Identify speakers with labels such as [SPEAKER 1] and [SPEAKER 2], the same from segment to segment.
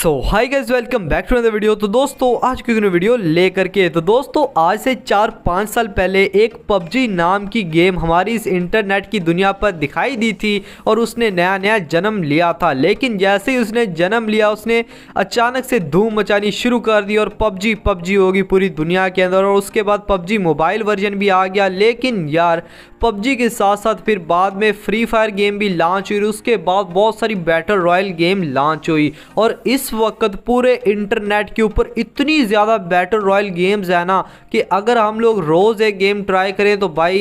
[SPEAKER 1] so hi guys welcome back to the video तो दोस्तों आज क्योंकि वीडियो लेकर के तो दोस्तों आज से चार पाँच साल पहले एक पबजी नाम की गेम हमारी इस इंटरनेट की दुनिया पर दिखाई दी थी और उसने नया नया जन्म लिया था लेकिन जैसे ही उसने जन्म लिया उसने अचानक से धूम मचानी शुरू कर दी और पबजी पबजी होगी पूरी दुनिया के अंदर और उसके बाद पबजी मोबाइल वर्जन भी आ गया लेकिन यार पबजी के साथ साथ फिर बाद में फ्री फायर गेम भी लॉन्च हुई उसके बाद बहुत सारी बैटल रॉयल गेम लॉन्च हुई और इस वक्त पूरे इंटरनेट के ऊपर इतनी ज़्यादा बैटल रॉयल गेम्स है ना कि अगर हम लोग रोज़ एक गेम ट्राई करें तो भाई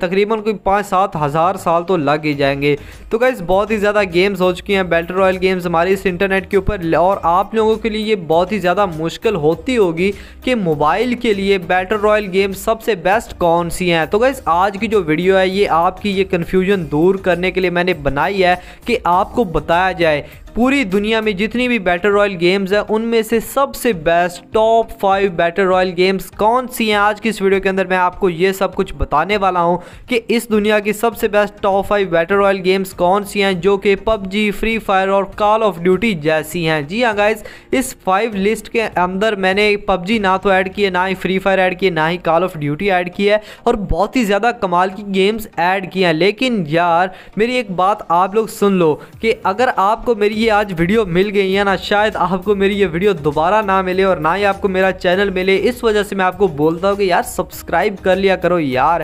[SPEAKER 1] तकरीबन कोई पाँच सात हज़ार साल तो लग ही जाएंगे तो क्या बहुत ही ज़्यादा गेम्स हो चुकी हैं बैटल रॉयल गेम्स हमारे इस इंटरनेट के ऊपर और आप लोगों के लिए ये बहुत ही ज़्यादा मुश्किल होती होगी कि मोबाइल के लिए बैटल रॉयल गेम्स सबसे बेस्ट कौन सी हैं तो गाइज़ आज की जो वीडियो है ये आपकी ये कन्फ्यूजन दूर करने के लिए मैंने बनाई है कि आपको बताया जाए पूरी दुनिया में जितनी भी बैटल रॉयल गेम्स हैं उनमें से सबसे best top five battle royale games कौन सी हैं आज की इस वीडियो के अंदर मैं आपको ये सब कुछ बताने वाला हूँ कि इस दुनिया की सबसे best top five battle royale games कौन सी हैं जो कि पबजी फ्री फायर और कॉल ऑफ ड्यूटी जैसी हैं जी हाँ गाइज इस फाइव लिस्ट के अंदर मैंने पबजी ना तो ऐड किए ना ही फ्री फायर ऐड किए ना ही कॉल ऑफ ड्यूटी ऐड की है और बहुत ही ज़्यादा कमाल की गेम्स ऐड किए हैं लेकिन यार मेरी एक बात आप लोग सुन लो कि अगर आपको मेरी ये आज वीडियो मिल गई है ना शायद आपको मेरी ये वीडियो दोबारा ना मिले और ना ही आपको मेरा चैनल मिले इस वजह से मैं आपको बोलता हूँ कि यार सब्सक्राइब कर लिया करो यार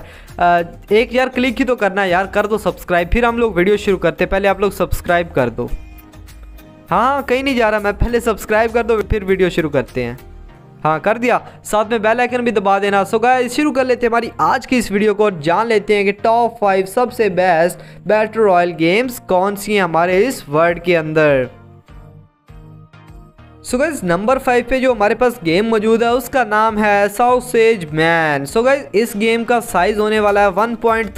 [SPEAKER 1] एक यार क्लिक ही तो करना है यार कर दो सब्सक्राइब फिर हम लोग वीडियो शुरू करते पहले आप लोग सब्सक्राइब कर दो हाँ कहीं नहीं जा रहा मैं पहले सब्सक्राइब कर दो फिर वीडियो शुरू करते हैं हाँ कर दिया साथ में बेल आइकन भी दबा देना सो गाइस शुरू कर लेते हैं हमारी आज की इस वीडियो को और जान लेते हैं कि टॉप फाइव सबसे बेस्ट बैटल रॉयल गेम्स कौन सी हैं हमारे इस वर्ल्ड के अंदर सो गाइज नंबर फाइव पे जो हमारे पास गेम मौजूद है उसका नाम है साउसेज मैन सो गाइज इस गेम का साइज होने वाला है 1.3 पॉइंट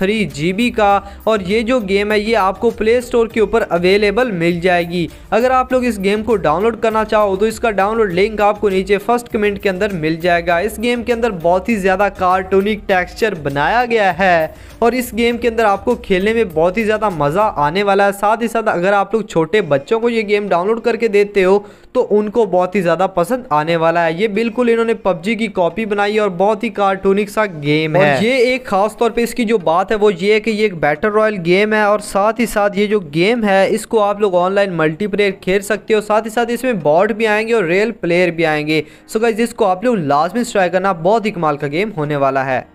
[SPEAKER 1] का और ये जो गेम है ये आपको प्ले स्टोर के ऊपर अवेलेबल मिल जाएगी अगर आप लोग इस गेम को डाउनलोड करना चाहो तो इसका डाउनलोड लिंक आपको नीचे फर्स्ट कमेंट के अंदर मिल जाएगा इस गेम के अंदर बहुत ही ज़्यादा कार्टूनिक टेक्स्चर बनाया गया है और इस गेम के अंदर आपको खेलने में बहुत ही ज़्यादा मज़ा आने वाला है साथ ही साथ अगर आप लोग छोटे बच्चों को ये गेम डाउनलोड करके देते हो तो उनको को बहुत ही ज़्यादा पसंद आने वाला है ये बिल्कुल इन्होंने पबजी की कॉपी बनाई है और बहुत ही कार्टूनिक सा गेम है ये एक खास तौर पर इसकी जो बात है वो ये है कि ये एक बैटर रॉयल गेम है और साथ ही साथ ये जो गेम है इसको आप लोग ऑनलाइन मल्टीप्लेयर खेल सकते हो साथ ही साथ इसमें बॉट भी आएंगे और रियल प्लेयर भी आएंगे सो गाइस इसको आप लोग लाजमी ट्राई करना बहुत ही कमाल का गेम होने वाला है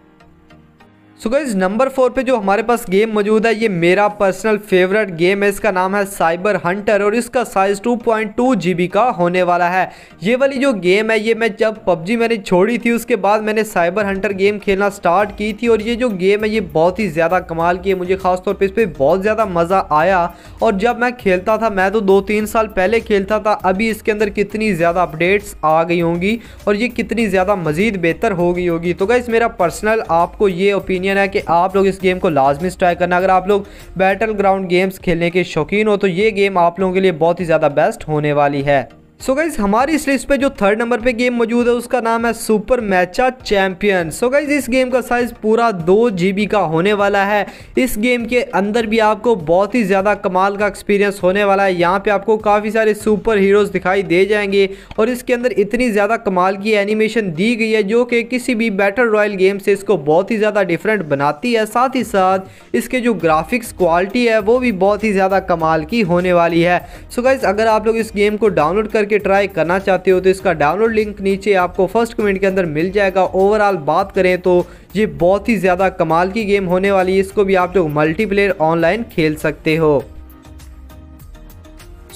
[SPEAKER 1] सो गाइज नंबर फोर पे जो हमारे पास गेम मौजूद है ये मेरा पर्सनल फेवरेट गेम है इसका नाम है साइबर हंटर और इसका साइज 2.2 जीबी का होने वाला है ये वाली जो गेम है ये मैं जब पबजी मैंने छोड़ी थी उसके बाद मैंने साइबर हंटर गेम खेलना स्टार्ट की थी और ये जो गेम है ये बहुत ही ज़्यादा कमाल की है मुझे खासतौर पर इस पर बहुत ज़्यादा मज़ा आया और जब मैं खेलता था मैं तो दो तीन साल पहले खेलता था अभी इसके अंदर कितनी ज़्यादा अपडेट्स आ गई होंगी और ये कितनी ज़्यादा मज़ीद बेहतर हो गई होगी तो गाइज़ मेरा पर्सनल आपको ये ओपिनियन ओपिनियन है कि आप लोग इस गेम को लाजमी ट्राई करना अगर आप लोग बैटल ग्राउंड गेम्स खेलने के शौकीन हो तो ये गेम आप लोगों के लिए बहुत ही ज़्यादा बेस्ट होने वाली है सो so गाइज हमारी इस लिस्ट पे जो थर्ड नंबर पे गेम मौजूद है उसका नाम है Super Mecha Champion so guys इस गेम का साइज पूरा दो जी का होने वाला है इस गेम के अंदर भी आपको बहुत ही ज़्यादा कमाल का एक्सपीरियंस होने वाला है यहाँ पे आपको काफ़ी सारे सुपर हीरोज़ दिखाई दे जाएंगे और इसके अंदर इतनी ज़्यादा कमाल की एनिमेशन दी गई है जो कि किसी भी बैटल रॉयल गेम से इसको बहुत ही ज़्यादा डिफरेंट बनाती है साथ ही साथ इसके जो ग्राफिक्स क्वालिटी है वो भी बहुत ही ज़्यादा कमाल की होने वाली है सो so गाइज़ अगर आप लोग इस गेम को डाउनलोड करके करके ट्राई करना चाहते हो तो इसका डाउनलोड लिंक नीचे आपको फर्स्ट कमेंट के अंदर मिल जाएगा ओवरऑल बात करें तो ये बहुत ही ज़्यादा कमाल की गेम होने वाली है इसको भी आप लोग मल्टीप्लेयर ऑनलाइन खेल सकते हो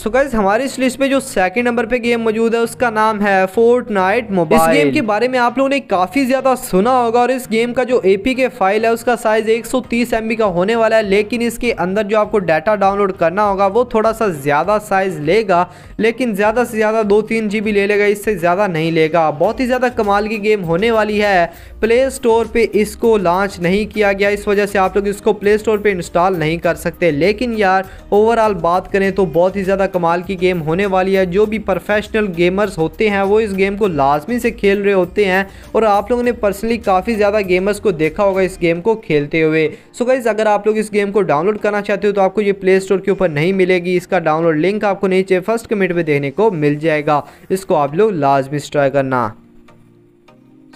[SPEAKER 1] सो गाइज हमारी इस लिस्ट में जो सेकंड नंबर पे गेम मौजूद है उसका नाम है फोर्ट नाइट मोबाइल इस गेम के बारे में आप लोगों ने काफी ज्यादा सुना होगा और इस गेम का जो एपी के फाइल है उसका साइज 130 बी का होने वाला है लेकिन इसके अंदर जो आपको डाटा डाउनलोड करना होगा वो थोड़ा सा ज्यादा साइज लेगा लेकिन ज्यादा से ज्यादा दो तीन जी ले लेगा इससे ज्यादा नहीं लेगा बहुत ही ज्यादा कमाल की गेम होने वाली है प्ले स्टोर पर इसको लॉन्च नहीं किया गया इस वजह से आप लोग इसको प्ले स्टोर पर इंस्टॉल नहीं कर सकते लेकिन यार ओवरऑल बात करें तो बहुत ही ज्यादा कमाल की गेम होने वाली है जो भी प्रोफेशनल गेमर्स होते हैं वो इस गेम को लाजमी से खेल रहे होते हैं और आप लोगों ने पर्सनली काफ़ी ज़्यादा गेमर्स को देखा होगा इस गेम को खेलते हुए सो गाइज़ अगर आप लोग इस गेम को डाउनलोड करना चाहते हो तो आपको ये प्ले स्टोर के ऊपर नहीं मिलेगी इसका डाउनलोड लिंक आपको नीचे फर्स्ट कमेंट में देखने को मिल जाएगा इसको आप लोग लाजमी ट्राई करना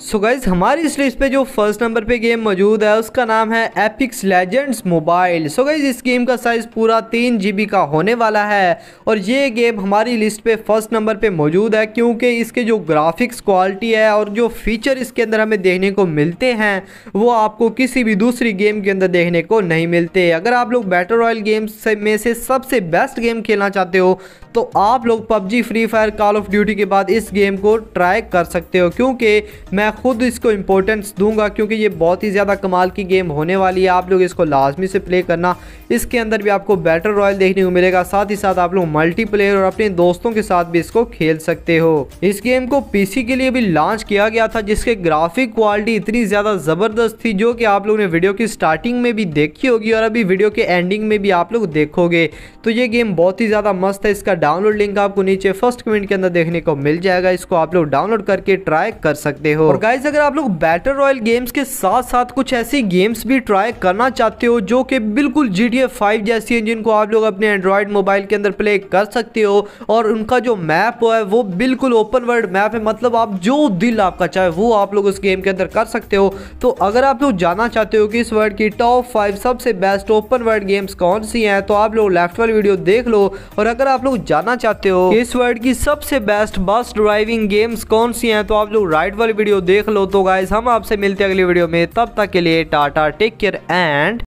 [SPEAKER 1] सो so गाइज हमारी इस लिस्ट पे जो फर्स्ट नंबर पे गेम मौजूद है उसका नाम है Apex Legends mobile so guys इस गेम का साइज़ पूरा तीन जी का होने वाला है और ये गेम हमारी लिस्ट पे फर्स्ट नंबर पे मौजूद है क्योंकि इसके जो ग्राफिक्स क्वालिटी है और जो फीचर इसके अंदर हमें देखने को मिलते हैं वो आपको किसी भी दूसरी गेम के अंदर देखने को नहीं मिलते अगर आप लोग बैटर रॉयल गेम्स से में से सबसे बेस्ट गेम खेलना चाहते हो तो आप लोग PUBG Free Fire Call of Duty के बाद इस गेम को ट्राई कर सकते हो क्योंकि मैं मैं खुद इसको इंपॉर्टेंस दूंगा क्योंकि ये बहुत ही ज़्यादा कमाल की गेम होने वाली है आप लोग इसको लाजमी से प्ले करना इसके अंदर भी आपको बैटर रॉयल देखने को मिलेगा साथ ही साथ आप लोग मल्टीप्लेयर और अपने दोस्तों के साथ भी इसको खेल सकते हो इस गेम को पीसी के लिए भी लॉन्च किया गया था जिसके ग्राफिक क्वालिटी इतनी ज़्यादा ज़बरदस्त थी जो कि आप लोग ने वीडियो की स्टार्टिंग में भी देखी होगी और अभी वीडियो के एंडिंग में भी आप लोग देखोगे तो ये गेम बहुत ही ज़्यादा मस्त है इसका डाउनलोड लिंक आपको नीचे फर्स्ट कमेंट के अंदर देखने को मिल जाएगा इसको आप लोग डाउनलोड करके ट्राई कर सकते हो और गाइज अगर आप लोग बैटल रॉयल गेम्स के साथ साथ कुछ ऐसी गेम्स भी ट्राई करना चाहते हो जो कि बिल्कुल जी टी एफ फाइव जैसी है जिनको आप लोग अपने एंड्रॉयड मोबाइल के अंदर प्ले कर सकते हो और उनका जो मैप है वो बिल्कुल ओपन वर्ल्ड मैप है मतलब आप जो दिल आपका चाहे वो आप लोग उस गेम के अंदर कर सकते हो तो अगर आप लोग जानना चाहते हो कि इस वर्ल्ड की टॉप फाइव सबसे बेस्ट ओपन वर्ल्ड गेम्स कौन सी हैं तो आप लोग लेफ्ट वाली वीडियो देख लो और अगर आप लोग जानना चाहते हो इस वर्ल्ड की सबसे बेस्ट बस ड्राइविंग गेम्स कौन सी हैं तो आप लोग राइट वाली वीडियो देख लो तो गाइज हम आपसे मिलते हैं अगली वीडियो में तब तक के लिए टाटा टेक केयर एंड